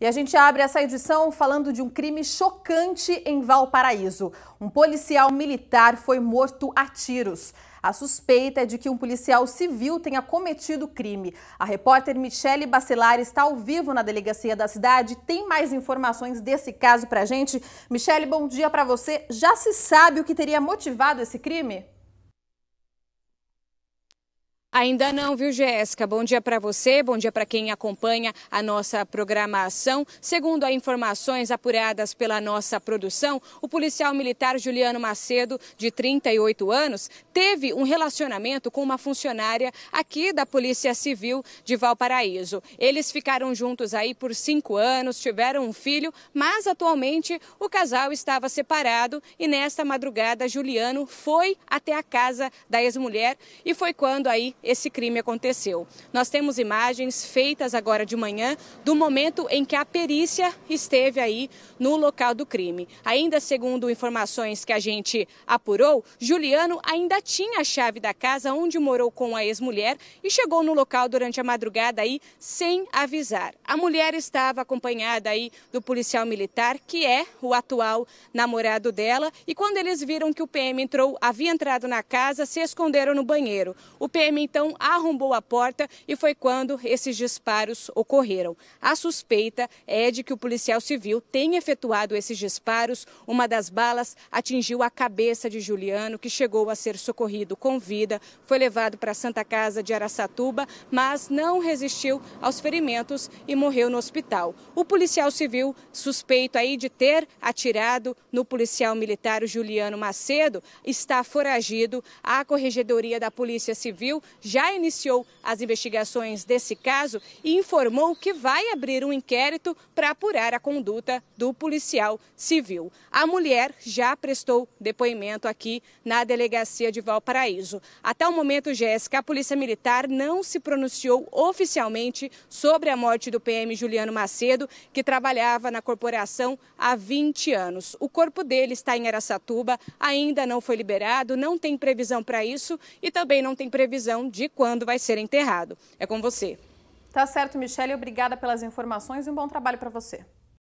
E a gente abre essa edição falando de um crime chocante em Valparaíso. Um policial militar foi morto a tiros. A suspeita é de que um policial civil tenha cometido o crime. A repórter Michele Bacelar está ao vivo na delegacia da cidade. Tem mais informações desse caso para gente. Michele, bom dia para você. Já se sabe o que teria motivado esse crime? Ainda não, viu, Jéssica? Bom dia para você, bom dia para quem acompanha a nossa programação. Segundo as informações apuradas pela nossa produção, o policial militar Juliano Macedo, de 38 anos, teve um relacionamento com uma funcionária aqui da Polícia Civil de Valparaíso. Eles ficaram juntos aí por cinco anos, tiveram um filho, mas atualmente o casal estava separado e nesta madrugada Juliano foi até a casa da ex-mulher e foi quando aí esse crime aconteceu. Nós temos imagens feitas agora de manhã do momento em que a perícia esteve aí no local do crime. Ainda segundo informações que a gente apurou, Juliano ainda tinha a chave da casa onde morou com a ex-mulher e chegou no local durante a madrugada aí sem avisar. A mulher estava acompanhada aí do policial militar, que é o atual namorado dela, e quando eles viram que o PM entrou, havia entrado na casa, se esconderam no banheiro. O PM então então arrombou a porta e foi quando esses disparos ocorreram. A suspeita é de que o policial civil tenha efetuado esses disparos. Uma das balas atingiu a cabeça de Juliano, que chegou a ser socorrido com vida, foi levado para a Santa Casa de Araçatuba, mas não resistiu aos ferimentos e morreu no hospital. O policial civil suspeito aí de ter atirado no policial militar Juliano Macedo está foragido. A corregedoria da Polícia Civil já iniciou as investigações desse caso e informou que vai abrir um inquérito para apurar a conduta do policial civil. A mulher já prestou depoimento aqui na delegacia de Valparaíso. Até o momento, Jéssica, a Polícia Militar não se pronunciou oficialmente sobre a morte do PM Juliano Macedo, que trabalhava na corporação há 20 anos. O corpo dele está em Aracatuba, ainda não foi liberado, não tem previsão para isso e também não tem previsão de quando vai ser enterrado. É com você. Tá certo, Michele. Obrigada pelas informações e um bom trabalho para você.